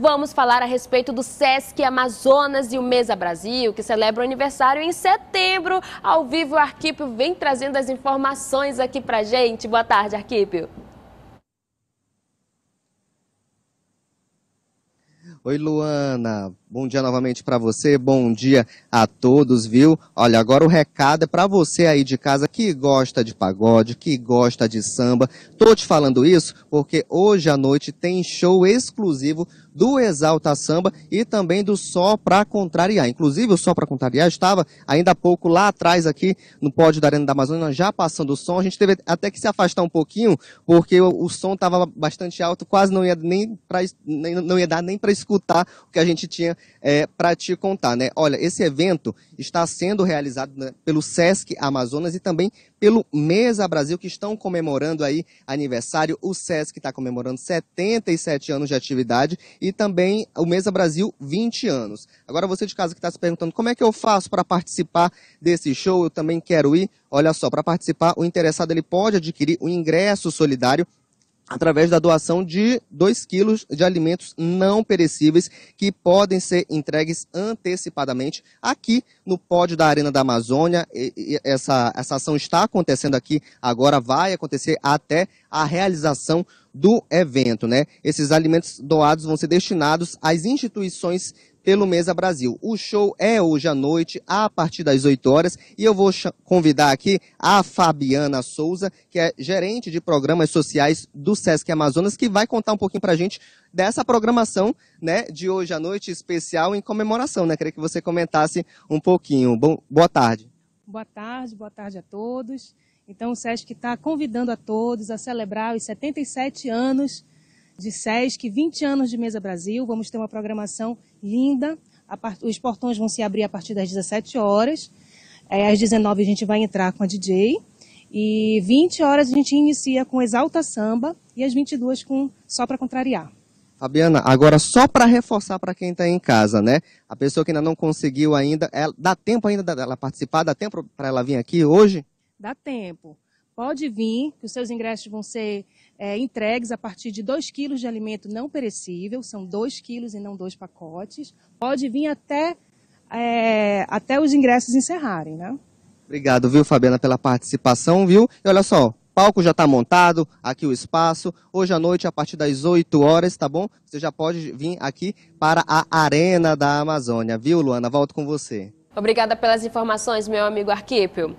Vamos falar a respeito do SESC Amazonas e o Mesa Brasil, que celebra o aniversário em setembro. Ao vivo, o Arquípio vem trazendo as informações aqui pra gente. Boa tarde, Arquípio. Oi, Luana. Bom dia novamente para você, bom dia a todos, viu? Olha, agora o recado é para você aí de casa que gosta de pagode, que gosta de samba. Tô te falando isso porque hoje à noite tem show exclusivo do Exalta Samba e também do Só Pra Contrariar. Inclusive, o Só Pra Contrariar estava ainda há pouco lá atrás aqui no pódio da Arena da Amazônia, já passando o som. A gente teve até que se afastar um pouquinho, porque o, som estava bastante alto, quase não ia, nem pra, nem, não ia dar nem para escutar o que a gente tinha é, para te contar, né? Olha, esse evento está sendo realizado né, pelo Sesc Amazonas e também pelo Mesa Brasil, que estão comemorando aí aniversário. O Sesc está comemorando 77 anos de atividade e também o Mesa Brasil 20 anos. Agora você de casa que está se perguntando como é que eu faço para participar desse show, eu também quero ir. Olha só, para participar, o interessado ele pode adquirir o ingresso solidário através da doação de 2 quilos de alimentos não perecíveis que podem ser entregues antecipadamente aqui no pódio da Arena da Amazônia. E, e essa, essa ação está acontecendo aqui agora, vai acontecer até a realização do evento, né? Esses alimentos doados vão ser destinados às instituições pelo Mesa Brasil. O show é hoje à noite, a partir das 8 horas, e eu vou convidar aqui a Fabiana Souza, que é gerente de programas sociais do SESC Amazonas, que vai contar um pouquinho para a gente dessa programação, né, de hoje à noite especial em comemoração, né? Queria que você comentasse um pouquinho. Bom, boa tarde. Boa tarde, boa tarde a todos. Então o SESC está convidando a todos a celebrar os 77 anos de SESC, 20 anos de Mesa Brasil. Vamos ter uma programação linda. Os portões vão se abrir a partir das 17 horas. É, às 19 a gente vai entrar com a DJ. E 20 horas a gente inicia com Exalta Samba e às 22 com Só para Contrariar. Fabiana, agora só para reforçar para quem está em casa, né? A pessoa que ainda não conseguiu ainda, ela, é, dá tempo ainda dela participar? Dá tempo para ela vir aqui hoje? Dá tempo. Pode vir, que os seus ingressos vão ser é, entregues a partir de 2 quilos de alimento não perecível, são 2 quilos e não dois pacotes. Pode vir até, é, até os ingressos encerrarem, né? Obrigado, viu, Fabiana, pela participação, viu? E olha só, palco já está montado, aqui o espaço. Hoje à noite, a partir das 8 horas, tá bom? Você já pode vir aqui para a Arena da Amazônia, viu, Luana? Volto com você. Obrigada pelas informações, meu amigo Arquípio.